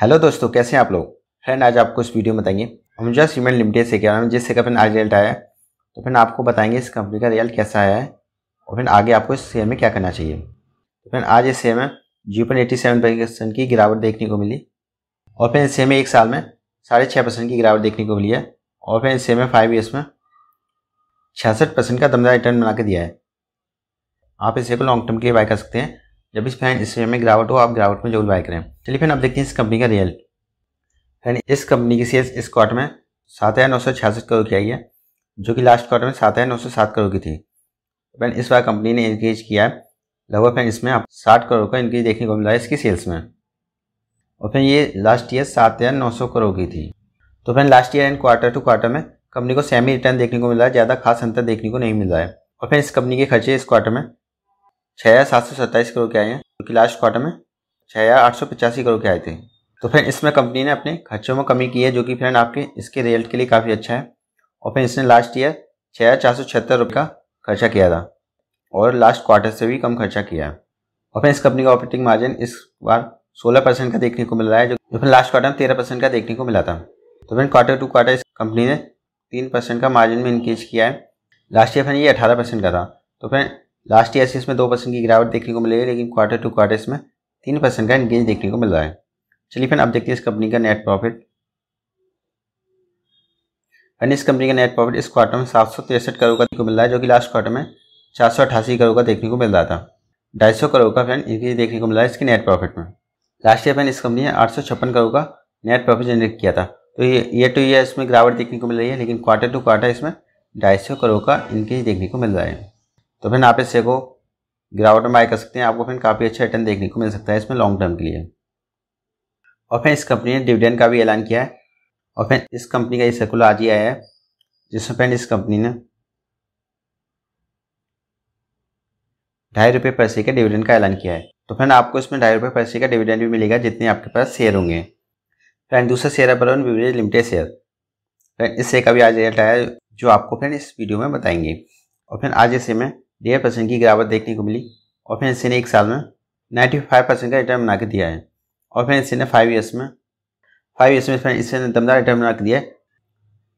hello दोस्तों कैसे हैं आप लोग फ्रेंड आज आपको इस वीडियो में बताएंगे अमुजा सीमेंट लिमिटेड से क्या जिससे का फिर आज रिजल्ट आया तो फिर आपको बताएंगे इस कंपनी का रिजल्ट कैसा आया है और फिर आगे आपको इस शेयर में क्या करना चाहिए तो फिर आज इस शेयर में zero point eighty seven percent की गिरावट देखने को मिली और फिर इस शेयर में एक साल में साढ़े छः परसेंट की गिरावट देखने को मिली है और फिर इस शेयर में फाइव ईयर्स में छियासठ परसेंट का दमदार रिटर्न बना के दिया है आप इसे को लॉन्ग टर्म के लिए बाय कर सकते हैं जब इस फैन इस में गिरावट हो आप गिरावट में जरूर बाय करें चलिए फिर आप देखते हैं इस कंपनी का रियल फैन इस कंपनी की सेल्स इस क्वार्टर में सात हज़ार नौ सौ छियासठ करोड़ की आई है जो कि लास्ट क्वार्टर में सात हज़ार नौ सौ सात करोड़ की थी फैन इस बार कंपनी ने इंक्रीज किया है लगभग फैन इसमें आप साठ करोड़ का इंक्रीज देखने को मिला है इसकी सेल्स में और फिर ये लास्ट ईयर सात हज़ार नौ सौ करोड़ की थी तो फैन last year and quarter to quarter में कंपनी को सेमी रिटर्न देखने को मिला है ज़्यादा खास अंतर देखने को नहीं मिला है और फिर इस कंपनी के खर्चे इस क्वार्टर में छः हज़ार सात सौ सत्ताईस करोड़ के आए हैं क्योंकि लास्ट क्वार्टर में छः हज़ार आठ सौ पचासी करोड़ के आए थे तो फ्रेंड इसमें कंपनी ने अपने खर्चों में कमी की है जो कि फ्रेंड आपके इसके रिजल्ट के लिए काफ़ी अच्छा है और फिर इसने लास्ट ईयर छः हज़ार चार सौ छिहत्तर रुपये का खर्चा किया था और लास्ट क्वार्टर से भी कम खर्चा किया है और फिर इस कंपनी का ऑपरेटिंग मार्जिन इस बार सोलह परसेंट का देखने को मिल रहा है जो फिर लास्ट क्वार्टर में तेरह परसेंट का देखने को मिला था तो फिर क्वार्टर टू क्वार्टर इस कंपनी ने तीन परसेंट का मार्जिन में इंक्रीज किया है लास्ट ईयर फिर ये अठारह परसेंट का था तो फिर लास्ट ईयर से इसमें दो परसेंट की गिरावट देखने को मिल रही है लेकिन क्वार्टर टू क्वार्टर इसमें तीन परसेंट का इनगेज देखने को मिल रहा है चलिए फिर अब देखते हैं इस कंपनी का नेट प्रॉफिट फिर इस कंपनी का नेट प्रॉफिट इस क्वार्टर में सात सौ तिरसठ करोड़ का देखने को मिल रहा है जो कि लास्ट क्वार्टर में चार सौ अठासी करोड़ का देखने को मिल रहा था ढाई सौ करोड़ का फिर इंक्रीज देखने को मिला है इसके नेट प्रॉफिट में लास्ट ईयर फैन इस कंपनी ने आठ सौ छप्पन करोड़ का नेट प्रॉफिट जनरेट किया था तो ये ईयर टू ईयर इसमें गिरावट देखने को मिल रही है लेकिन क्वार्टर टू क्वार्टर इसमें ढाई सौ करोड़ का इंक्रीज देखने को मिल रहा है तो फिर आप इसे को गिरावट में बाय कर सकते हैं आपको फिर काफ़ी अच्छा रिटर्न देखने को मिल सकता है इसमें लॉन्ग टर्म के लिए और फिर इस कंपनी ने डिविडेंड का भी ऐलान किया है और फिर इस कंपनी का ये सर्कुलर आज ही आया है जिसमें फिर इस कंपनी ने ढाई रुपये पैसे के डिविडेंड का ऐलान किया है तो फिर आपको इसमें ढाई रुपये पैसे का डिविडेंड भी मिलेगा जितने आपके पास शेयर होंगे फिर दूसरा शेयर है बलोन विवरेज लिमिटेड शेयर इस शेयर का भी आज रेट आया जो आपको फिर इस वीडियो में बताएंगे और फिर आज इसे में डेढ़ परसेंट की गिरावट देखने को मिली और फिर एनसी ने एक साल में नाइन्टी फाइव परसेंट का रिटर्न बना के दिया है और फिर एनसी ने फाइव ईयर्स में फाइव ईयर्स में इसी ने दमदार रिटर्न बना के दिया है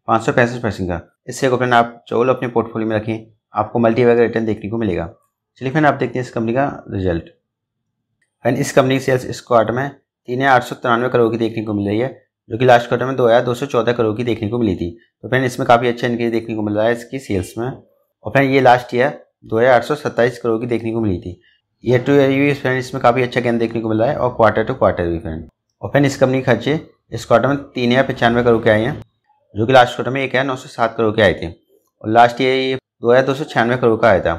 पाँच सौ पैंसठ परसेंट का इससे को फिर आप चोल अपने पोर्टफोलियो में रखें आपको मल्टी रिटर्न देखने को मिलेगा चलिए फिर आप देखते हैं इस कंपनी का रिजल्ट फिर इस कंपनी की सेल्स इस क्वार्टर में तीन हज़ार आठ सौ तिरानवे करोड़ की देखने को मिल रही है जो कि लास्ट क्वार्टर में दो हज़ार दो सौ चौदह करोड़ की देखने को मिली थी तो फिर इसमें काफ़ी अच्छा इनक्रीज देखने को मिल रहा है इसकी सेल्स में और फिर ये लास्ट ईयर दो हज़ार आठ सौ सत्ताईस करोड़ की देखने को मिली थी ईयर टू ईयर भी फ्रेंड इसमें काफ़ी अच्छा गेंद देखने को मिला है और क्वार्टर टू क्वार्टर भी फ्रेंड और फ्रेंड इस कंपनी के खर्चे इस क्वार्टर में तीन हज़ार पचानवे करोड़ के आए हैं जो कि लास्ट क्वार्टर में एक हज़ार नौ सौ सात करोड़ के आए थे और लास्ट ईयर ये दो हज़ार दो सौ छियानवे करोड़ का आया था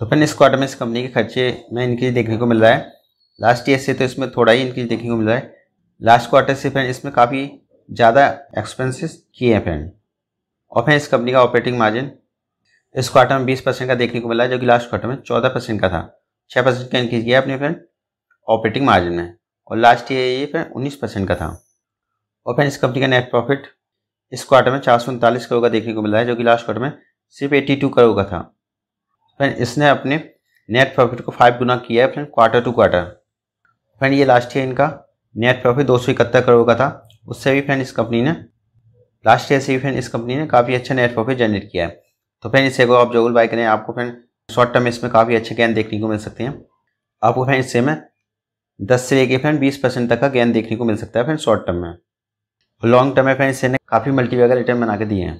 तो फ्रेंड इस क्वार्टर में इस कंपनी के खर्चे में इनक्रीज देखने को मिल रहा है लास्ट ईयर से तो इसमें थोड़ा ही इनक्रीज देखने को मिल रहा है लास्ट क्वार्टर से फ्रेंड इसमें काफ़ी ज़्यादा एक्सपेंसिस किए हैं फ्रेंड और फ्रेंड इस कंपनी का ऑपरेटिंग मार्जिन इस क्वार्टर में बीस परसेंट का देखने को मिला जो कि लास्ट क्वार्टर में चौदह परसेंट का था छह परसेंट का इंक्रीज किया अपने फ्रेंड ऑपरेटिंग मार्जिन में और लास्ट ईयर ये फ्रेंड उन्नीस परसेंट का था और फ्रेंड इस कंपनी का नेट प्रॉफिट इस क्वार्टर में चार सौ उनतालीस करोड़ का देखने को मिला है जो कि लास्ट क्वार्टर में सिर्फ एट्टी टू करोड़ का था फ्रेंड इसने अपने नेट प्रॉफिट को फाइव गुना किया है friend quarter to quarter friend ये लास्ट ईयर इनका नेट प्रॉफिट दो सौ इकहत्तर करोड़ का था उससे भी फ्रेंड इस कंपनी ने लास्ट ईयर से भी फ्रेंड इस कंपनी ने काफ़ी अच्छा नेट प्रॉफिट जनरेट किया है तो फ्रेंड इससे को आप जोगल बाय करें आपको फ्रेंड शॉर्ट टर्म में इसमें काफ़ी अच्छे गेंद देखने को मिल सकते हैं आपको फ्रेंड इससे में दस से लेके फ्रेंड बीस परसेंट तक का गेंद देखने को मिल सकता है फ्रेंड शॉर्ट टर्म में लॉन्ग टर्म में फ्रेंड इससे काफ़ी मल्टीवेगल रिटर्न बना के दिए हैं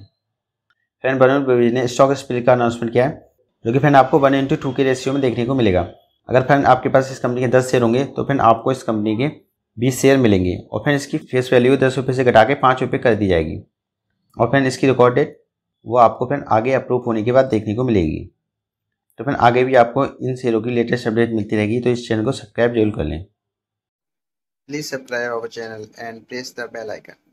फ्रेंड बर्नूल ने स्टॉक स्प्लिट का अनाउंसमेंट किया है जो कि फ्रेंड आपको वन इंटू टू के रेशियो में देखने को मिलेगा अगर फ्रेंड आपके पास इस कंपनी के दस शेयर होंगे तो फ्रेंड आपको इस कंपनी के बीस शेयर मिलेंगे और फ्रेंड इसकी फेस वैल्यू दस रुपये से घटा के पाँच रुपये कर दी जाएगी और फ्रेंड इसकी रिकॉर्ड डेट वो आपको फिर आगे अप्रूव होने के बाद देखने को मिलेगी तो फिर आगे भी आपको इन शेयरों की लेटेस्ट अपडेट मिलती रहेगी तो इस चैनल को सब्सक्राइब जरूर कर लें please subscribe our channel and press the bell icon